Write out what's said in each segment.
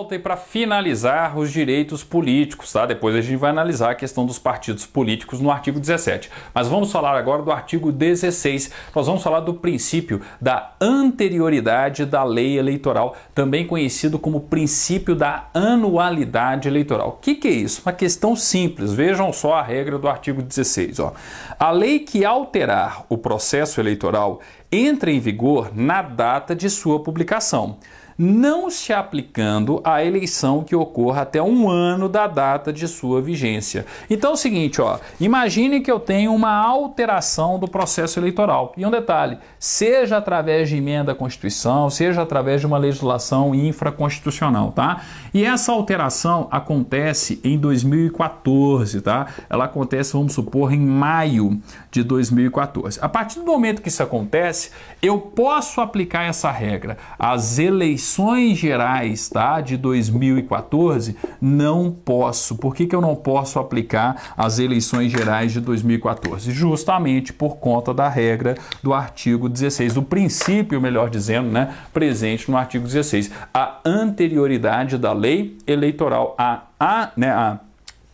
volta e para finalizar os direitos políticos, tá? Depois a gente vai analisar a questão dos partidos políticos no artigo 17. Mas vamos falar agora do artigo 16. Nós vamos falar do princípio da anterioridade da lei eleitoral, também conhecido como princípio da anualidade eleitoral. O que, que é isso? Uma questão simples. Vejam só a regra do artigo 16. Ó. A lei que alterar o processo eleitoral entra em vigor na data de sua publicação não se aplicando à eleição que ocorra até um ano da data de sua vigência. Então é o seguinte, ó, imagine que eu tenho uma alteração do processo eleitoral. E um detalhe, seja através de emenda à Constituição, seja através de uma legislação infraconstitucional, tá? E essa alteração acontece em 2014, tá? Ela acontece, vamos supor, em maio de 2014. A partir do momento que isso acontece, eu posso aplicar essa regra às eleições eleições gerais tá, de 2014, não posso. Por que, que eu não posso aplicar as eleições gerais de 2014? Justamente por conta da regra do artigo 16, do princípio, melhor dizendo, né, presente no artigo 16, a anterioridade da lei eleitoral, a, a, né, a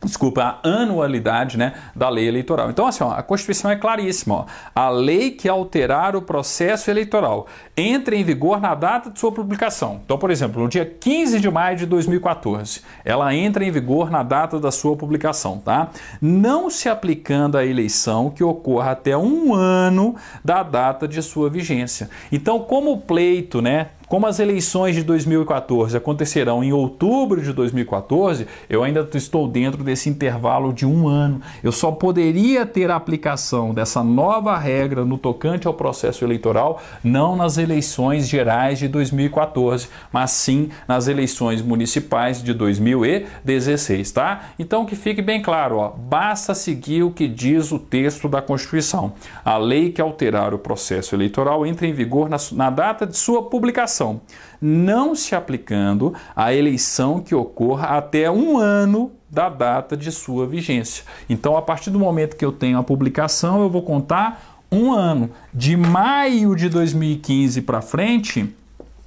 desculpa, a anualidade né, da lei eleitoral. Então, assim, ó, a Constituição é claríssima. Ó. A lei que alterar o processo eleitoral entra em vigor na data de sua publicação. Então, por exemplo, no dia 15 de maio de 2014, ela entra em vigor na data da sua publicação, tá? Não se aplicando à eleição que ocorra até um ano da data de sua vigência. Então, como o pleito, né, como as eleições de 2014 acontecerão em outubro de 2014, eu ainda estou dentro desse intervalo de um ano. Eu só poderia ter a aplicação dessa nova regra no tocante ao processo eleitoral não nas eleições gerais de 2014, mas sim nas eleições municipais de 2016, tá? Então que fique bem claro, ó, basta seguir o que diz o texto da Constituição. A lei que alterar o processo eleitoral entra em vigor na, na data de sua publicação votação, não se aplicando à eleição que ocorra até um ano da data de sua vigência. Então, a partir do momento que eu tenho a publicação, eu vou contar um ano. De maio de 2015 para frente,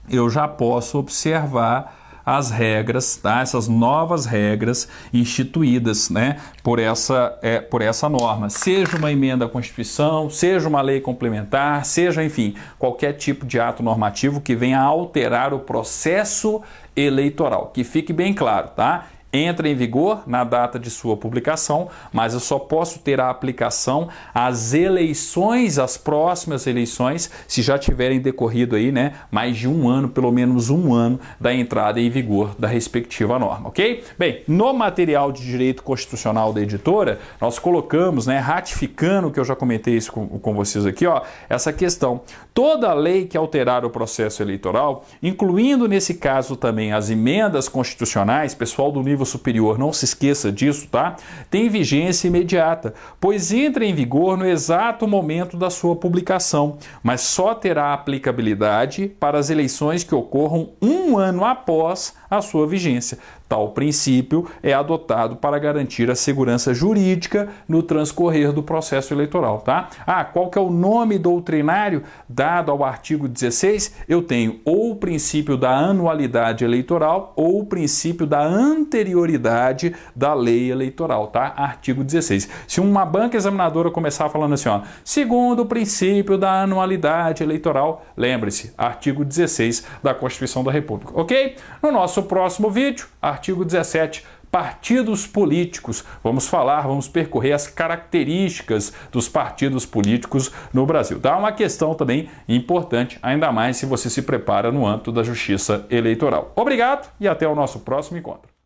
eu já posso observar as regras, tá? essas novas regras instituídas né? por, essa, é, por essa norma, seja uma emenda à Constituição, seja uma lei complementar, seja, enfim, qualquer tipo de ato normativo que venha a alterar o processo eleitoral. Que fique bem claro, tá? entra em vigor na data de sua publicação, mas eu só posso ter a aplicação às eleições, às próximas eleições, se já tiverem decorrido aí, né, mais de um ano, pelo menos um ano da entrada em vigor da respectiva norma, ok? Bem, no material de direito constitucional da editora, nós colocamos, né, ratificando que eu já comentei isso com, com vocês aqui, ó, essa questão. Toda lei que alterar o processo eleitoral, incluindo nesse caso também as emendas constitucionais, pessoal do nível superior, não se esqueça disso, tá? Tem vigência imediata, pois entra em vigor no exato momento da sua publicação, mas só terá aplicabilidade para as eleições que ocorram um ano após a sua vigência. Tal princípio é adotado para garantir a segurança jurídica no transcorrer do processo eleitoral, tá? Ah, qual que é o nome doutrinário dado ao artigo 16? Eu tenho ou o princípio da anualidade eleitoral ou o princípio da anterioridade anterioridade da lei eleitoral, tá? Artigo 16. Se uma banca examinadora começar falando assim, ó, segundo o princípio da anualidade eleitoral, lembre-se, artigo 16 da Constituição da República, ok? No nosso próximo vídeo, artigo 17 partidos políticos. Vamos falar, vamos percorrer as características dos partidos políticos no Brasil. Dá uma questão também importante, ainda mais se você se prepara no âmbito da justiça eleitoral. Obrigado e até o nosso próximo encontro.